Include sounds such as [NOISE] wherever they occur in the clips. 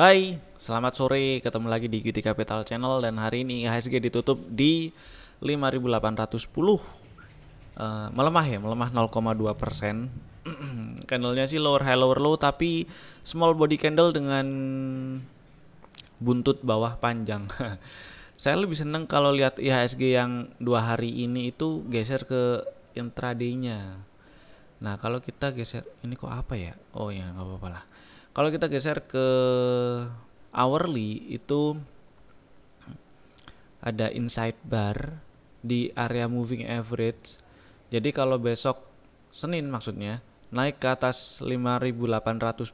Hai, selamat sore. Ketemu lagi di QT Capital Channel dan hari ini IHSG ditutup di 5810. Uh, eh, melemah ya, melemah 0,2 persen. [CLEARS THROAT] Candlenya sih lower high lower low tapi small body candle dengan buntut bawah panjang. [LAUGHS] Saya lebih seneng kalau lihat IHSG yang dua hari ini itu geser ke intraday-nya. Nah kalau kita geser ini kok apa ya? Oh ya nggak apa-apa lah kalau kita geser ke hourly itu ada inside bar di area moving average. Jadi kalau besok Senin maksudnya naik ke atas 5822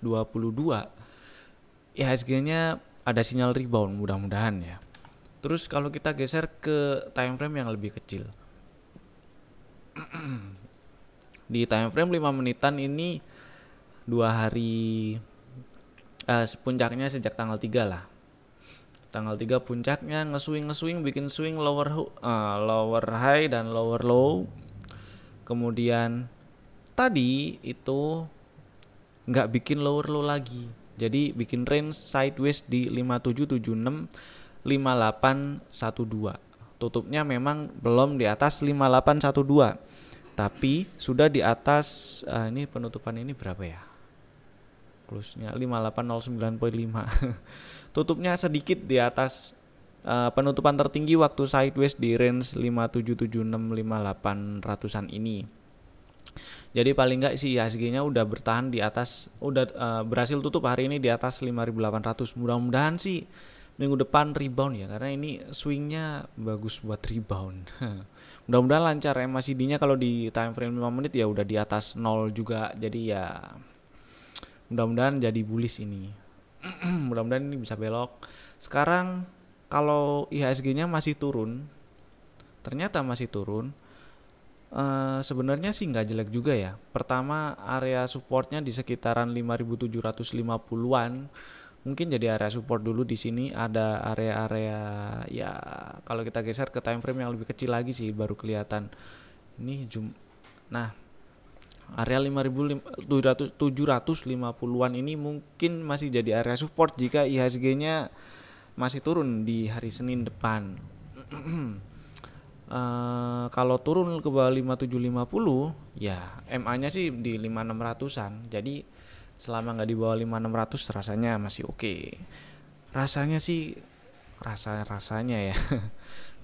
IHSG-nya ya ada sinyal rebound mudah-mudahan ya. Terus kalau kita geser ke time frame yang lebih kecil. [CLEARS THROAT] di time frame 5 menitan ini dua hari uh, eh, puncaknya sejak tanggal 3 lah tanggal 3 puncaknya ngeswing ngeswing bikin swing lower uh, lower high dan lower low kemudian tadi itu nggak bikin lower low lagi jadi bikin range sideways di 5776 5812 tutupnya memang belum di atas 5812 tapi sudah di atas uh, ini penutupan ini berapa ya close-nya 5809.5. [LAUGHS] Tutupnya sedikit di atas uh, penutupan tertinggi waktu sideways di range 57765 ratusan ini. Jadi paling nggak sih IHSG-nya udah bertahan di atas udah uh, berhasil tutup hari ini di atas 5800. Mudah-mudahan sih minggu depan rebound ya karena ini swingnya bagus buat rebound. [LAUGHS] Mudah-mudahan lancar MACD-nya kalau di time frame 5 menit ya udah di atas 0 juga. Jadi ya mudah-mudahan jadi bullish ini [CLEARS THROAT] mudah-mudahan ini bisa belok sekarang kalau IHSG-nya masih turun ternyata masih turun e, sebenarnya sih nggak jelek juga ya. Pertama area supportnya di sekitaran 5.750-an. Mungkin jadi area support dulu di sini ada area-area ya kalau kita geser ke time frame yang lebih kecil lagi sih baru kelihatan. Ini jum Nah, Area 5750-an ini mungkin masih jadi area support jika IHSG-nya masih turun di hari Senin depan. Uh, [CLEARS THROAT] kalau turun ke bawah 5750 ya MA-nya sih di 5600-an. Jadi selama nggak di bawah 5600 rasanya masih oke. Okay. Rasanya sih rasa-rasanya ya. [LAUGHS]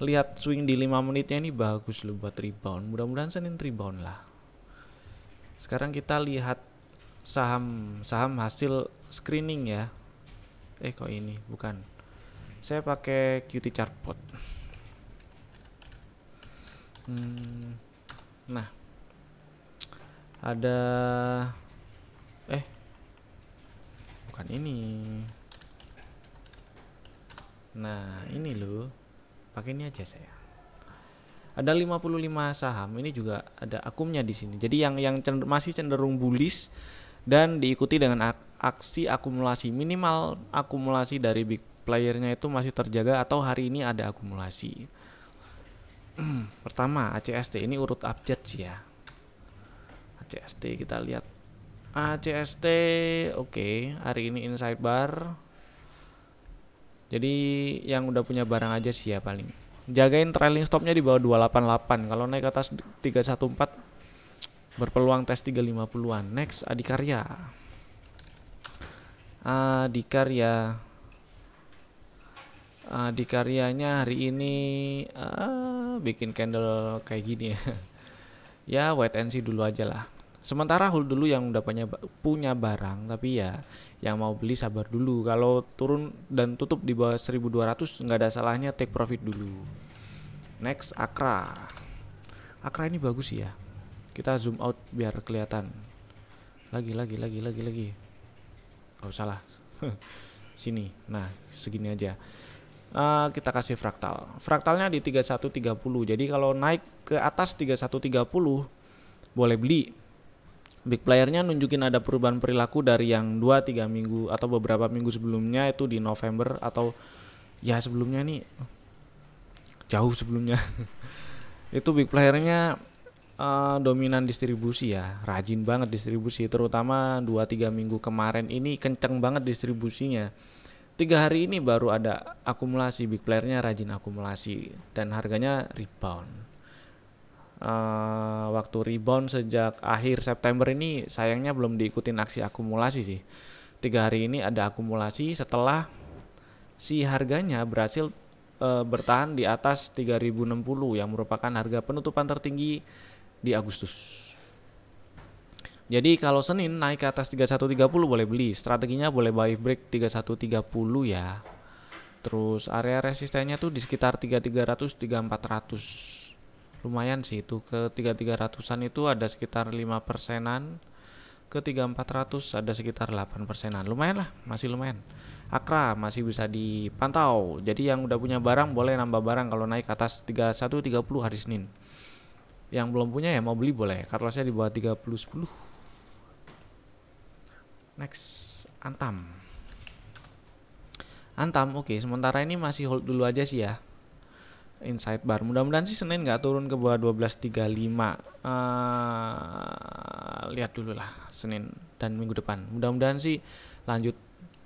Lihat swing di 5 menitnya ini bagus loh buat rebound. Mudah-mudahan Senin rebound lah. Sekarang kita lihat saham saham hasil screening ya. Eh kok ini bukan. Saya pakai QT Chartbot. Hmm, nah, ada eh bukan ini. Nah ini loh, pakai ini aja saya ada 55 saham ini juga ada akumnya di sini jadi yang yang cender, masih cenderung bullish dan diikuti dengan aksi akumulasi minimal akumulasi dari big playernya itu masih terjaga atau hari ini ada akumulasi [CLEARS THROAT] pertama ACST ini urut abjad sih ya ACST kita lihat ACST oke okay. hari ini inside bar jadi yang udah punya barang aja sih ya paling jagain trailing stopnya di bawah 288 kalau naik ke atas 314 berpeluang tes 350-an next Adikarya Adikarya Adikaryanya hari ini uh, bikin candle kayak gini ya [LAUGHS] ya wait and see dulu aja lah Sementara hold dulu yang udah punya punya barang tapi ya yang mau beli sabar dulu. Kalau turun dan tutup di bawah 1200 nggak ada salahnya take profit dulu. Next Akra. Akra ini bagus ya. Kita zoom out biar kelihatan. Lagi lagi lagi lagi lagi. Oh salah. [LAUGHS] Sini. Nah, segini aja. Uh, kita kasih fraktal. Fraktalnya di 3130. Jadi kalau naik ke atas 3130 boleh beli big playernya nunjukin ada perubahan perilaku dari yang 2-3 minggu atau beberapa minggu sebelumnya itu di November atau ya sebelumnya nih jauh sebelumnya [LAUGHS] itu big playernya uh, dominan distribusi ya rajin banget distribusi terutama 2-3 minggu kemarin ini kenceng banget distribusinya tiga hari ini baru ada akumulasi big playernya rajin akumulasi dan harganya rebound Eh, waktu rebound sejak akhir September ini sayangnya belum diikutin aksi akumulasi sih. Tiga hari ini ada akumulasi setelah si harganya berhasil uh, bertahan di atas 3060 yang merupakan harga penutupan tertinggi di Agustus. Jadi kalau Senin naik ke atas 3130 boleh beli. Strateginya boleh buy break 3130 ya. Terus area resistennya tuh di sekitar 3300 3400 lumayan sih itu ke 3300an itu ada sekitar 5 persenan ke 3400 ada sekitar 8 persenan lumayan lah masih lumayan Akra masih bisa dipantau jadi yang udah punya barang boleh nambah barang kalau naik atas 3130 hari Senin yang belum punya ya mau beli boleh saya di bawah puluh sepuluh next Antam Antam oke okay. sementara ini masih hold dulu aja sih ya Insight Bar. Mudah-mudahan sih Senin nggak turun ke bawah 12.35. Uh, eh, lihat dulu lah Senin dan minggu depan. Mudah-mudahan sih lanjut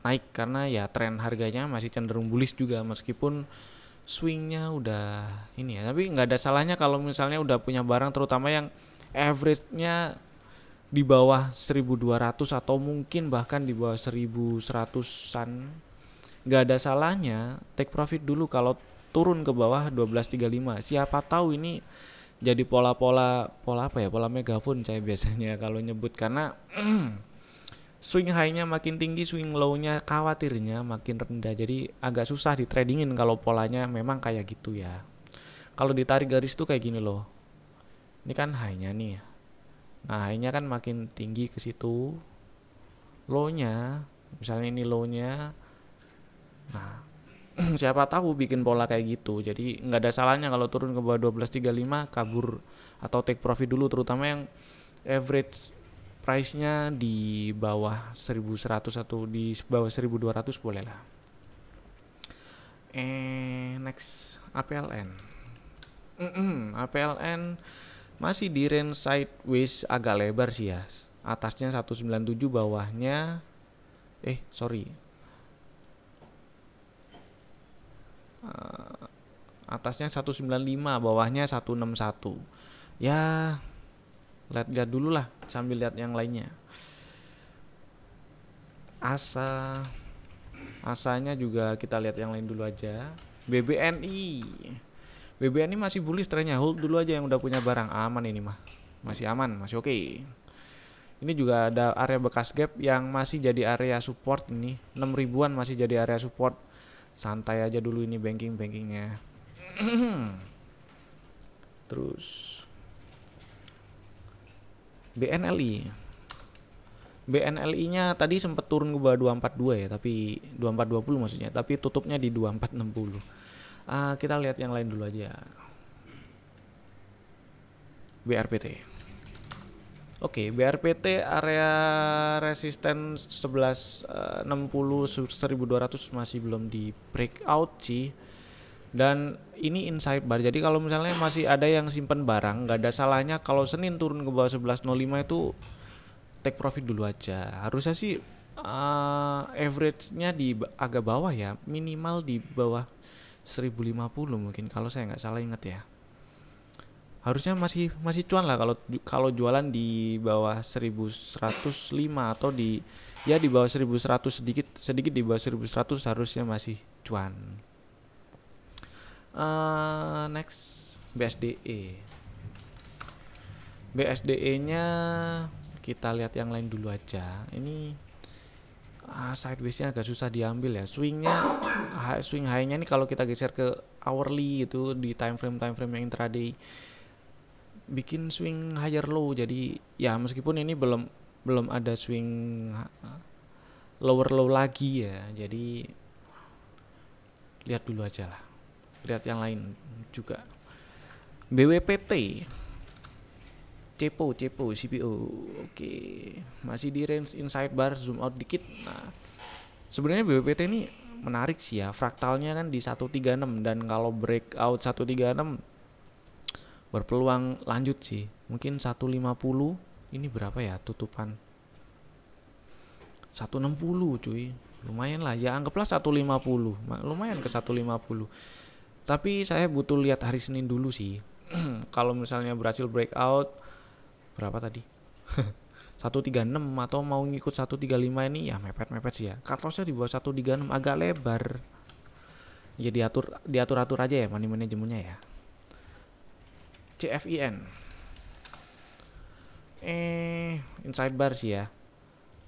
naik karena ya tren harganya masih cenderung bullish juga meskipun swingnya udah ini ya. Tapi nggak ada salahnya kalau misalnya udah punya barang terutama yang average-nya di bawah 1200 atau mungkin bahkan di bawah 1100-an nggak ada salahnya take profit dulu kalau turun ke bawah 12.35. Siapa tahu ini jadi pola-pola pola apa ya? Pola megafon saya biasanya [LAUGHS] kalau nyebut karena [CLEARS THROAT] swing high-nya makin tinggi, swing low-nya khawatirnya makin rendah. Jadi agak susah di tradingin kalau polanya memang kayak gitu ya. Kalau ditarik garis tuh kayak gini loh. Ini kan high-nya nih. Nah, high-nya kan makin tinggi ke situ. Low-nya, misalnya ini low-nya. Nah, [CLEARS THROAT] siapa tahu bikin pola kayak gitu jadi nggak ada salahnya kalau turun ke bawah 12.35 kabur atau take profit dulu terutama yang average price-nya di bawah 1100 atau di bawah 1200 boleh lah eh next APLN mm -mm, APLN masih di range sideways agak lebar sih ya atasnya 197 bawahnya eh sorry Eh, atasnya 195 bawahnya 161 ya lihat-lihat dulu lah sambil lihat yang lainnya asa asanya juga kita lihat yang lain dulu aja BBNI BBNI masih bullish trennya hold dulu aja yang udah punya barang aman ini mah masih aman masih oke okay. ini juga ada area bekas gap yang masih jadi area support ini 6 ribuan masih jadi area support santai aja dulu ini banking bankingnya [CLEARS THROAT] terus BNLI BNLI nya tadi sempat turun ke bawah 242 ya tapi 2420 maksudnya tapi tutupnya di 2460 uh, ah, kita lihat yang lain dulu aja BRPT Oke, okay, BRPT area resisten 1160 1200 eh, masih belum di breakout sih. Dan ini inside bar. Jadi kalau misalnya masih ada yang simpen barang, nggak ada salahnya kalau Senin turun ke bawah 1105 itu take profit dulu aja. Harusnya sih uh, average-nya di agak bawah ya, minimal di bawah 1050 mungkin kalau saya nggak salah ingat ya harusnya masih masih cuan lah kalau kalau jualan di bawah 1105 atau di ya di bawah 1100 sedikit sedikit di bawah 1100 harusnya masih cuan. Uh, next BSDE. BSDE-nya kita lihat yang lain dulu aja. Ini uh, ah, sideways-nya agak susah diambil ya. Swing-nya ah, swing high-nya ini kalau kita geser ke hourly itu di time frame time frame yang intraday bikin swing higher low jadi ya meskipun ini belum belum ada swing lower low lagi ya jadi lihat dulu aja lah lihat yang lain juga BWPT Cepo Cepo CPO oke masih di range inside bar zoom out dikit nah sebenarnya BWPT ini menarik sih ya fraktalnya kan di 136 dan kalau breakout 136 berpeluang lanjut sih mungkin 150 ini berapa ya tutupan 160 cuy lumayan lah ya anggaplah 150 lumayan ke 150 tapi saya butuh lihat hari Senin dulu sih [CLEARS THROAT] kalau misalnya berhasil breakout berapa tadi 136 [LAUGHS] atau mau ngikut 135 ini ya mepet-mepet sih ya cut loss-nya di bawah 136 agak lebar ya atur diatur atur aja ya money manajemennya ya CFIN eh inside bar sih ya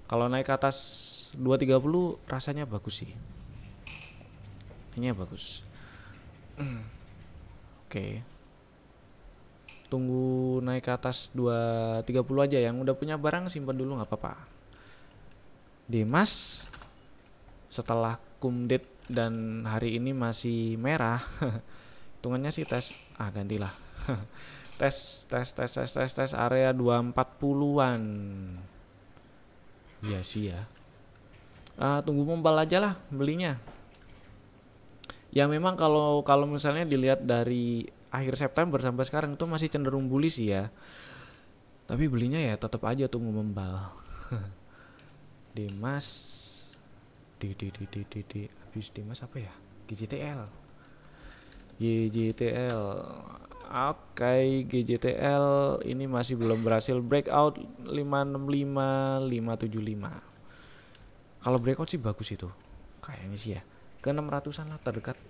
kalau naik ke atas 230 rasanya bagus sih ini bagus hmm. oke okay. tunggu naik ke atas 230 aja yang udah punya barang simpan dulu nggak apa-apa Dimas setelah kumdit dan hari ini masih merah [LAUGHS] hitungannya sih tes ah gantilah [LAUGHS] tes tes tes tes tes tes area 240-an. Iya sih ya. Uh, tunggu membal aja lah belinya. Ya memang kalau kalau misalnya dilihat dari akhir September sampai sekarang itu masih cenderung bullish sih ya. Tapi belinya ya tetap aja tunggu membal. [LAUGHS] Dimas di di di di di, di. habis Dimas apa ya? GJTL. GJTL Oke, okay, GJTL ini masih belum berhasil breakout 565 575. Kalau breakout sih bagus itu. Kayaknya sih ya. Ke 600-an lah terdekat.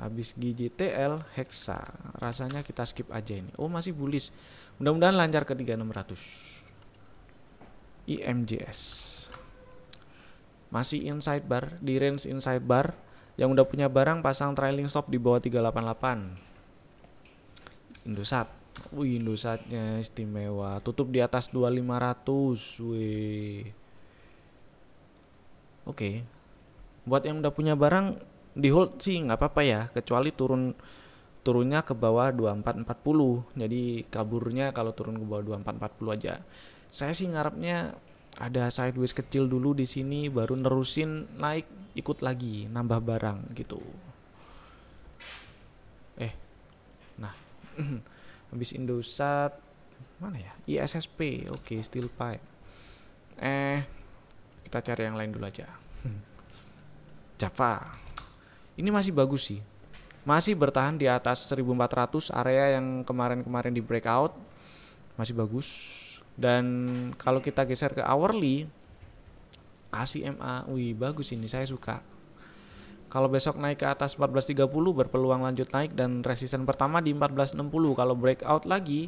Habis GJTL Hexa. Rasanya kita skip aja ini. Oh, masih bullish. Mudah-mudahan lancar ke 3600. IMJS. Masih inside bar, di range inside bar yang udah punya barang pasang trailing stop di bawah 388. Indosat. Wih, Indosatnya istimewa. Tutup di atas 2500. Wih. Oke. Okay. Buat yang udah punya barang di hold sih nggak apa-apa ya, kecuali turun turunnya ke bawah 2440. Jadi kaburnya kalau turun ke bawah 2440 aja. Saya sih ngarepnya ada sideways kecil dulu di sini baru nerusin naik ikut lagi nambah barang gitu eh nah [CLEARS THROAT] habis Indosat mana ya ISSP oke okay, steel pipe eh kita cari yang lain dulu aja [CLEARS THROAT] Java ini masih bagus sih masih bertahan di atas 1400 area yang kemarin-kemarin di breakout masih bagus dan kalau kita geser ke hourly, kasih MA, wih bagus ini saya suka. Kalau besok naik ke atas 14.30 berpeluang lanjut naik dan resisten pertama di 14.60. Kalau breakout lagi,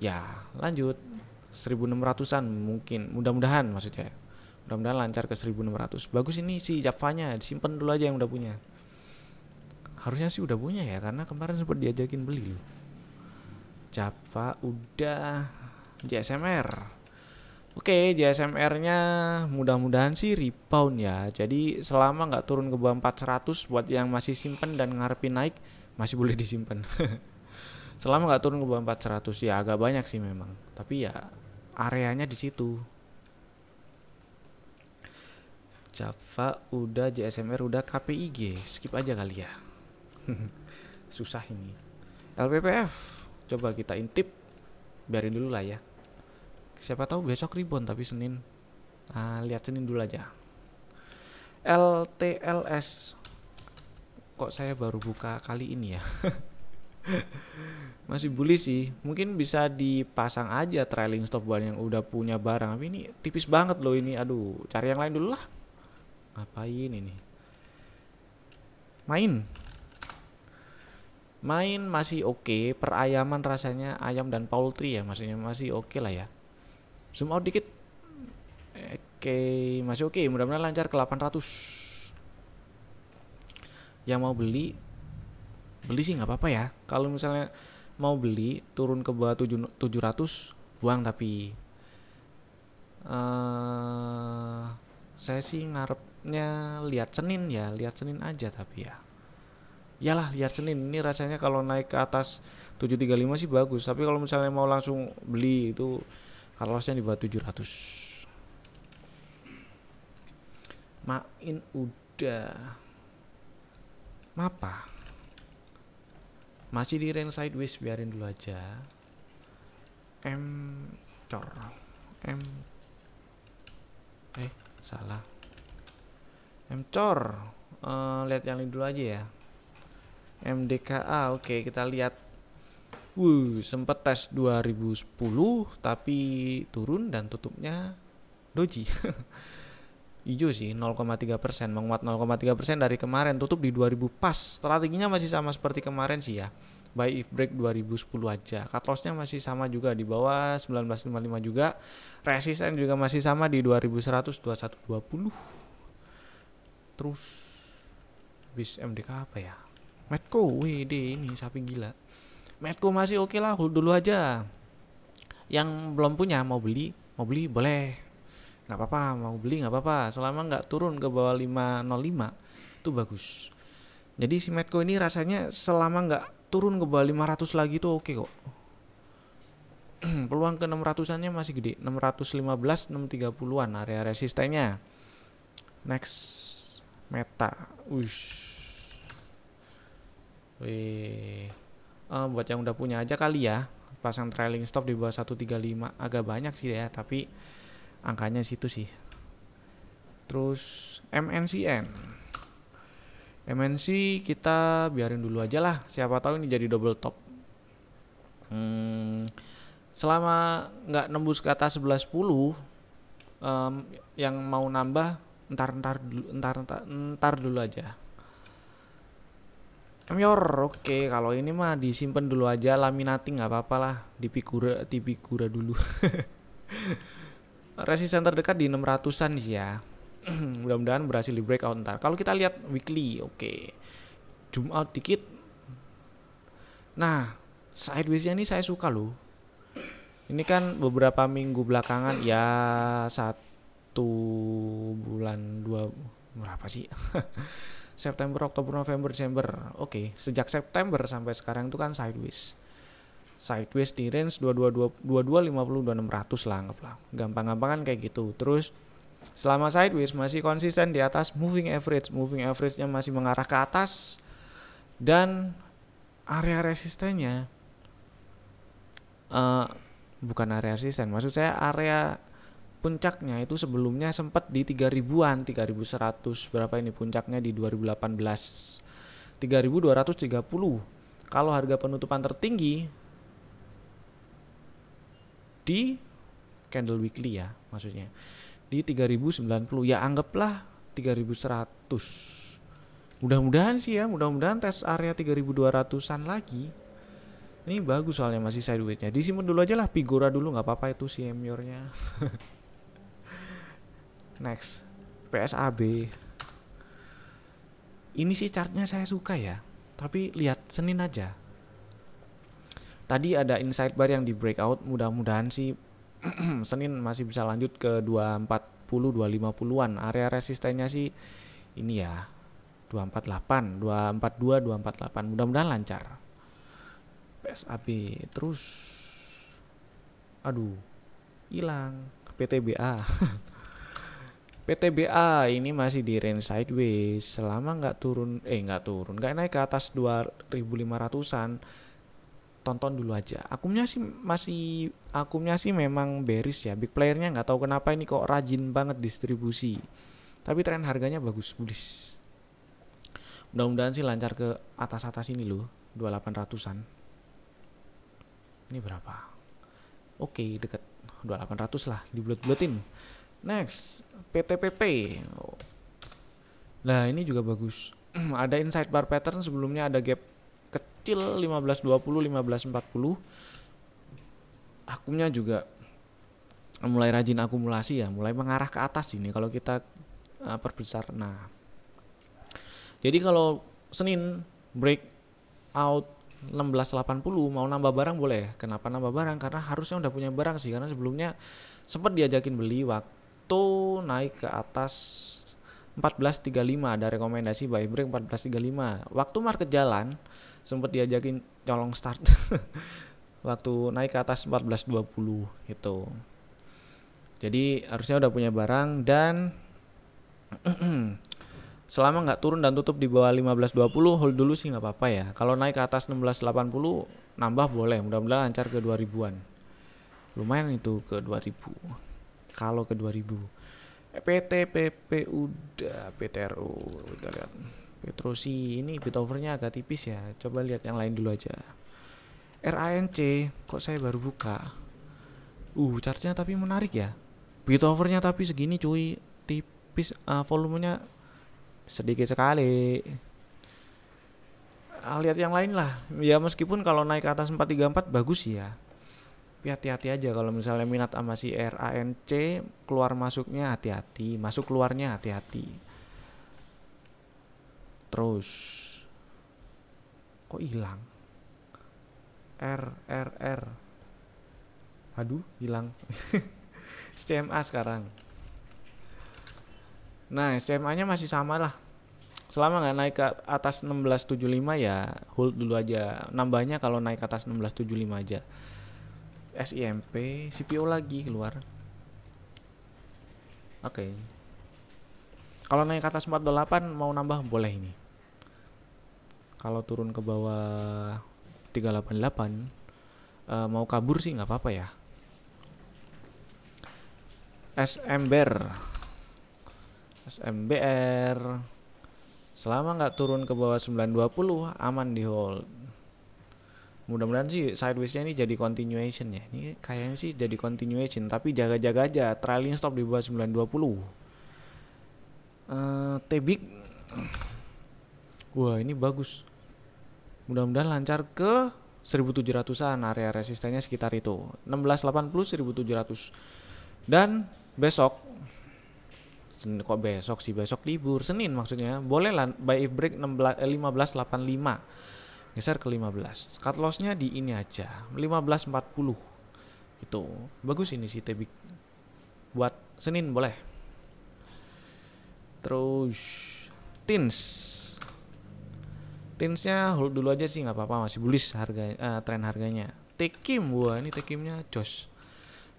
ya lanjut 1.600-an mungkin. Mudah-mudahan maksudnya. Mudah-mudahan lancar ke 1.600. Bagus ini si Javanya, disimpan dulu aja yang udah punya. Harusnya sih udah punya ya karena kemarin sempat diajakin beli loh. Java udah JSMR. Oke, JSMR-nya mudah-mudahan sih rebound ya. Jadi selama nggak turun ke bawah 400 buat yang masih simpen dan ngarepin naik masih boleh disimpan. [LAUGHS] selama nggak turun ke bawah 400 ya agak banyak sih memang. Tapi ya areanya di situ. Java udah, JSMR udah, KPIG skip aja kali ya. [LAUGHS] Susah ini. LPPF coba kita intip biarin dulu lah ya Siapa tahu besok ribon tapi Senin. Nah, lihat Senin dulu aja. LTLS. Kok saya baru buka kali ini ya? [LAUGHS] Masih bully sih. Mungkin bisa dipasang aja trailing stop ban yang udah punya barang. Tapi ini tipis banget loh ini. Aduh, cari yang lain dulu lah. Ngapain ini? Main main masih oke okay, perayaman rasanya ayam dan poultry ya maksudnya masih oke okay lah ya zoom out dikit oke okay, masih oke okay. mudah-mudahan lancar ke 800 yang mau beli beli sih nggak apa-apa ya kalau misalnya mau beli turun ke bawah 700 buang tapi uh, saya sih ngarepnya lihat Senin ya lihat Senin aja tapi ya iyalah lihat Senin ini rasanya kalau naik ke atas 735 sih bagus tapi kalau misalnya mau langsung beli itu Carlosnya di bawah 700 main udah mapa masih di range sideways biarin dulu aja M cor M eh salah M cor uh, lihat yang ini dulu aja ya MDKA oke okay, kita lihat Wuh, sempat tes 2010 tapi turun dan tutupnya doji. [LAUGHS] Ijo sih 0,3 persen menguat 0,3 persen dari kemarin tutup di 2000 pas strateginya masih sama seperti kemarin sih ya buy if break 2010 aja cut lossnya masih sama juga di bawah 1955 juga resisten juga masih sama di 2100 2120 terus bis MDK apa ya Medco WD ini sapi gila Medco masih oke okay lah dulu aja yang belum punya mau beli mau beli boleh nggak apa-apa mau beli nggak apa-apa selama nggak turun ke bawah 505 itu bagus jadi si Medco ini rasanya selama nggak turun ke bawah 500 lagi tuh oke okay kok [CLEARS THROAT] peluang ke 600-annya masih gede 615 630-an area resistennya next meta wih uh, buat yang udah punya aja kali ya pasang trailing stop di bawah 135 agak banyak sih ya tapi angkanya situ sih terus MNCN MNC kita biarin dulu aja lah siapa tahu ini jadi double top hmm, selama nggak nembus ke atas 1110 um, yang mau nambah entar entar entar entar, entar dulu aja Amyor, ya oke okay. kalau ini mah disimpan dulu aja laminating nggak apa-apa lah di figura di dulu. [LAUGHS] Resisten terdekat di 600-an sih ya. [CLEARS THROAT] Mudah-mudahan berhasil di breakout ntar. Kalau kita lihat weekly, oke. Okay. Zoom out dikit. Nah, sideways-nya ini saya suka loh. Ini kan beberapa minggu belakangan ya satu bulan dua berapa sih? [LAUGHS] September, Oktober, November, Desember. Oke, okay. sejak September sampai sekarang itu kan sideways. Sideways di range 2250 2600 lah anggaplah. Gampang-gampang kan kayak gitu. Terus selama sideways masih konsisten di atas moving average. Moving average-nya masih mengarah ke atas dan area resistennya uh, bukan area resisten, maksud saya area puncaknya itu sebelumnya sempat di 3000-an, 3100 berapa ini puncaknya di 2018 3230. Kalau harga penutupan tertinggi di candle weekly ya maksudnya di 3090 ya anggaplah 3100 mudah-mudahan sih ya mudah-mudahan tes area 3200an lagi ini bagus soalnya masih sideways nya disimpan dulu aja lah Figura dulu nggak apa-apa itu si nya [LAUGHS] next PSAB ini sih chartnya saya suka ya tapi lihat Senin aja tadi ada inside bar yang di breakout mudah-mudahan sih [CLEARS THROAT] Senin masih bisa lanjut ke 240 250-an area resistennya sih ini ya 248 242 248 mudah-mudahan lancar PSAB terus aduh hilang PTBA [LAUGHS] PTBA ini masih di range sideways selama nggak turun eh nggak turun nggak naik ke atas 2500-an tonton dulu aja akumnya sih masih akumnya sih memang bearish ya big playernya nggak tahu kenapa ini kok rajin banget distribusi tapi tren harganya bagus bullish mudah-mudahan sih lancar ke atas-atas ini loh 2800-an ini berapa oke deket 2800 lah dibulat-bulatin Next, PTPP. Nah, ini juga bagus. [CLEARS THROAT] ada inside bar pattern sebelumnya ada gap kecil 1520 1540. Akumnya juga mulai rajin akumulasi ya, mulai mengarah ke atas ini kalau kita uh, perbesar. Nah. Jadi kalau Senin break out 1680 mau nambah barang boleh. Kenapa nambah barang? Karena harusnya udah punya barang sih karena sebelumnya sempat diajakin beli waktu itu naik ke atas 14.35 ada rekomendasi buy break 14.35 waktu market jalan sempat diajakin colong start [LAUGHS] waktu naik ke atas 14.20 gitu jadi harusnya udah punya barang dan [CLEARS THROAT] selama nggak turun dan tutup di bawah 15.20 hold dulu sih nggak apa-apa ya kalau naik ke atas 16.80 nambah boleh mudah-mudahan lancar ke 2000-an lumayan itu ke 2000 kalau ke 2000 PT PP udah PTRU kita lihat Petrosi ini bit overnya agak tipis ya coba lihat yang lain dulu aja RANC kok saya baru buka uh charge tapi menarik ya bit overnya tapi segini cuy tipis uh, volumenya sedikit sekali ah, lihat yang lain lah ya meskipun kalau naik ke atas 434 bagus sih ya tapi hati-hati aja kalau misalnya minat sama si RANC keluar masuknya hati-hati masuk keluarnya hati-hati terus kok hilang R R R aduh hilang SMA [LAUGHS] sekarang nah SMA nya masih sama lah selama nggak naik ke atas 1675 ya hold dulu aja nambahnya kalau naik ke atas 1675 aja SIMP CPO lagi keluar oke okay. kalau naik ke atas 48 mau nambah boleh ini kalau turun ke bawah 388 uh, eh, mau kabur sih nggak apa-apa ya SMBR SMBR selama nggak turun ke bawah 920 aman di hold mudah-mudahan sih sideways-nya ini jadi continuation ya ini kayaknya sih jadi continuation tapi jaga-jaga aja trailing stop di bawah 920 uh, tebik wah ini bagus mudah-mudahan lancar ke 1700an area resistennya sekitar itu 1680 1700 dan besok kok besok sih besok libur Senin maksudnya boleh lah by break 16 1585 geser ke 15 cut lossnya di ini aja 1540 itu bagus ini si tebik buat Senin boleh terus tins tinsnya hold dulu aja sih nggak apa-apa masih bullish harga uh, tren harganya tekim buah ini tekimnya Josh.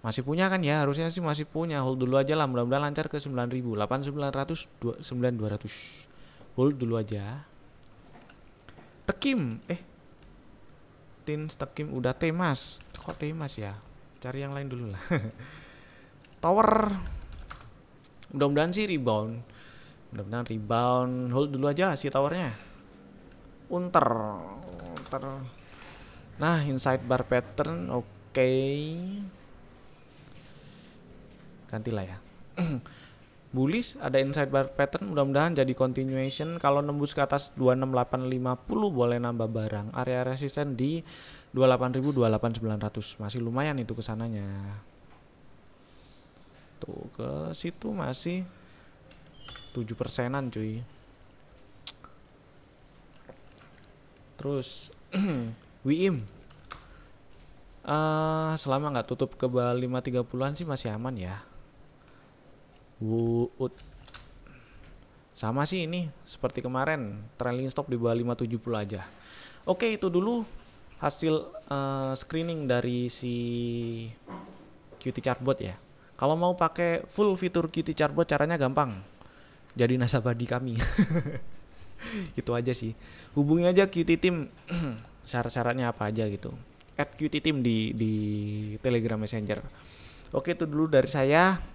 masih punya kan ya harusnya sih masih punya hold dulu aja lah mudah-mudahan lancar ke 9000 8900 9200 hold dulu aja Tekim, eh. tin Tekim udah Temas. Kok Temas ya? Cari yang lain dulu lah. [LAUGHS] Tower. Mudah-mudahan sih rebound. Mudah-mudahan rebound. Hold dulu aja si towernya. Unter. Unter. Nah, inside bar pattern oke. Okay. Gantilah ya. [CLEARS THROAT] bullish ada inside bar pattern mudah-mudahan jadi continuation kalau nembus ke atas 26850 boleh nambah barang area resisten di 28.28900 masih lumayan itu kesananya tuh ke situ masih 7 persenan cuy terus [CLEARS THROAT] Wiim uh, selama nggak tutup ke bawah 530an sih masih aman ya Wuut. Sama sih ini seperti kemarin trailing stop di bawah 570 aja. Oke, itu dulu hasil uh, screening dari si QT Chartbot ya. Kalau mau pakai full fitur QT Chartbot caranya gampang. Jadi nasabah di kami. [LAUGHS] itu aja sih. Hubungi aja QT Team [CLEARS THROAT] syarat-syaratnya apa aja gitu. At QT Team di di Telegram Messenger. Oke, itu dulu dari saya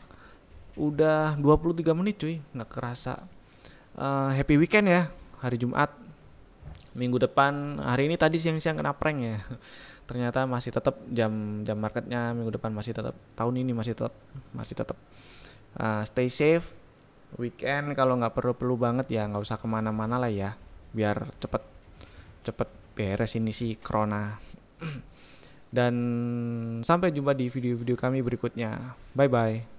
udah 23 menit cuy nggak kerasa uh, happy weekend ya hari Jumat minggu depan hari ini tadi siang-siang kena prank ya [LAUGHS] ternyata masih tetap jam jam marketnya minggu depan masih tetap tahun ini masih tetap masih tetap uh, eh, stay safe weekend kalau nggak perlu perlu banget ya nggak usah kemana-mana lah ya biar cepet cepet beres ini si corona [CLEARS THROAT] dan sampai jumpa di video-video kami berikutnya bye bye